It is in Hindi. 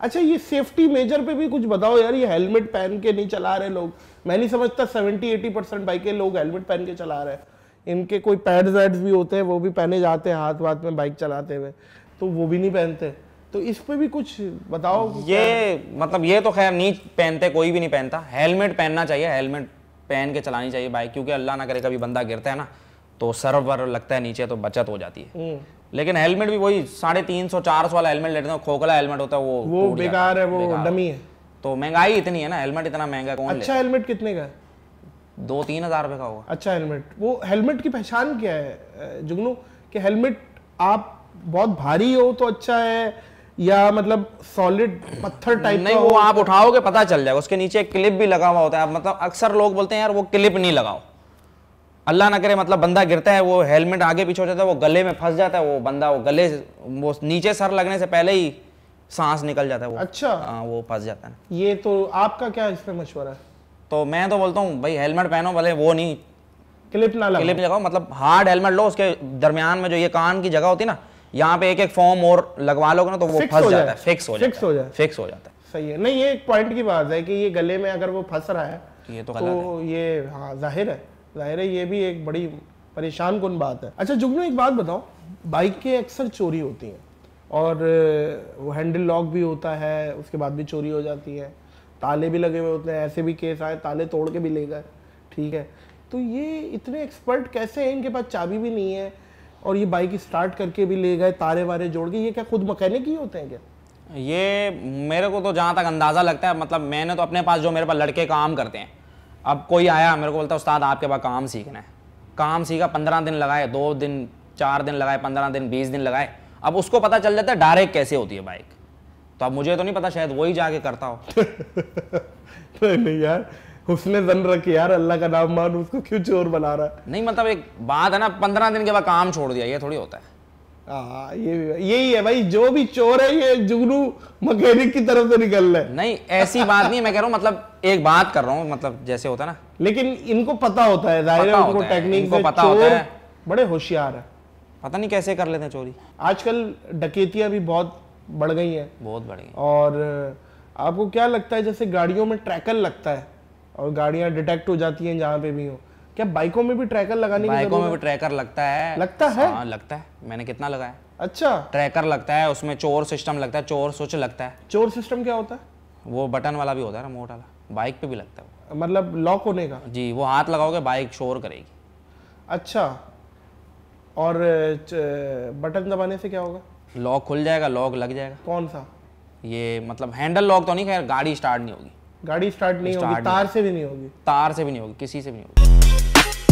अच्छा ये सेफ्टी मेजर पे भी कुछ बताओ यार ये हेलमेट पहन के नहीं चला रहे लोग मैं नहीं समझता सेवेंटी एटी परसेंट बाइकें लोग हेलमेट पहन के चला रहे हैं इनके कोई पैड्स वैड्स भी होते हैं वो भी पहने जाते हैं हाथ वाथ में बाइक चलाते हुए तो वो भी नहीं पहनते तो इस पे भी कुछ बताओ ये मतलब ये तो खैर नहीं पहनते कोई भी नहीं पहनता हेलमेट पहनना चाहिए हेलमेट पहन के चलानी चाहिए बाइक क्योंकि अल्लाह ना करे कभी बंदा गिरता है ना तो सर वर लगता है नीचे तो बचत हो जाती है हम्म। लेकिन हेलमेट भी वही साढ़े तीन सौ चार सौ वाला हेलमेट लेते हैं खोखला हेलमेट होता है वो वो बेकार है वो डमी है तो महंगाई इतनी है ना हेलमेट इतना महंगा कौन अच्छा हेलमेट कितने का है दो तीन हजार रुपए का होगा अच्छा हेलमेट वो हेलमेट की पहचान क्या है जुगनू कि हेलमेट आप बहुत भारी हो तो अच्छा है या मतलब सॉलिड पत्थर टाइप नहीं वो आप उठाओगे पता चल जाएगा उसके नीचे एक क्लिप भी लगा हुआ होता है मतलब अक्सर लोग बोलते हैं यार वो क्लिप नहीं लगाओ अल्लाह ना करे मतलब बंदा गिरता है वो हेलमेट आगे पीछे हो जाता है वो गले में फंस जाता है वो बंदा वो गले वो नीचे सर लगने से पहले ही सांस निकल जाता है वो अच्छा आ, हाँ, वो फंस जाता है ये तो आपका क्या इस पर मशवरा है तो मैं तो बोलता हूँ भाई हेलमेट पहनो भले वो नहीं क्लिप ना लगाओ क्लिप लगाओ मतलब हार्ड हेलमेट लो उसके दरमियान में जो ये कान की जगह होती है ना यहाँ पे एक एक फॉर्म और लगवा लोगे ना तो वो फंस जाता है फिक्स हो जाता है फिक्स हो जाता है सही है नहीं ये एक पॉइंट की बात है कि ये गले में अगर वो फंस रहा है ये तो, तो ये हाँ जाहिर है ज़ाहिर है ये भी एक बड़ी परेशान कन बात है अच्छा जुगनू एक बात बताओ बाइक के अक्सर चोरी होती हैं और वो हैंडल लॉक भी होता है उसके बाद भी चोरी हो जाती है ताले भी लगे हुए होते हैं ऐसे भी केस आए ताले तोड़ के भी ले गए ठीक है तो ये इतने एक्सपर्ट कैसे हैं इनके पास चाबी भी नहीं है और ये बाइक स्टार्ट करके भी ले गए तारे वारे जोड़ के ये क्या खुद मकैनिक ही होते हैं क्या ये मेरे को तो जहाँ तक अंदाज़ा लगता है मतलब मैंने तो अपने पास जो मेरे पास लड़के काम करते हैं अब कोई आया मेरे को बोलता उस्ताद आपके पास काम सीखना है काम सीखा पंद्रह दिन लगाए दो दिन चार दिन लगाए पंद्रह दिन बीस दिन लगाए अब उसको पता चल जाता है डायरेक्ट कैसे होती है बाइक तो अब मुझे तो नहीं पता शायद वही जाके करता हो नहीं नहीं यार उसने जन रखी यार अल्लाह का नाम मान उसको क्यों चोर बना रहा है नहीं मतलब एक बात है ना पंद्रह दिन के बाद काम छोड़ दिया ये थोड़ी होता है हाँ, हाँ, ये यही है भाई जो भी चोर है ये जुगनू मकैनिक की तरफ से निकल रहे नहीं ऐसी बात नहीं मैं कह रहा हूँ मतलब एक बात कर रहा हूँ मतलब जैसे होता ना लेकिन इनको पता होता है जाहिर है उनको टेक्निक को पता होता है बड़े होशियार है पता नहीं कैसे कर लेते हैं चोरी आजकल डकेतियां भी बहुत बढ़ गई हैं बहुत बढ़ गई और आपको क्या लगता है जैसे गाड़ियों में ट्रैकर लगता है और गाड़ियां डिटेक्ट हो जाती हैं जहां पे भी हो क्या बाइकों में भी ट्रैकर लगाने बाइकों में भी ट्रैकर लगता है लगता है हाँ लगता है मैंने कितना लगाया अच्छा ट्रैकर लगता है उसमें चोर सिस्टम लगता है चोर स्विच लगता है चोर सिस्टम क्या होता है वो बटन वाला भी होता है रिमोट वाला बाइक पे भी लगता है मतलब लॉक होने का जी वो हाथ लगाओगे बाइक शोर करेगी अच्छा और बटन दबाने से क्या होगा लॉक खुल जाएगा लॉक लग जाएगा कौन सा ये मतलब हैंडल लॉक तो नहीं खैर गाड़ी स्टार्ट नहीं होगी गाड़ी स्टार्ट नहीं होगी तार से भी नहीं होगी तार से भी नहीं होगी किसी से भी नहीं होगी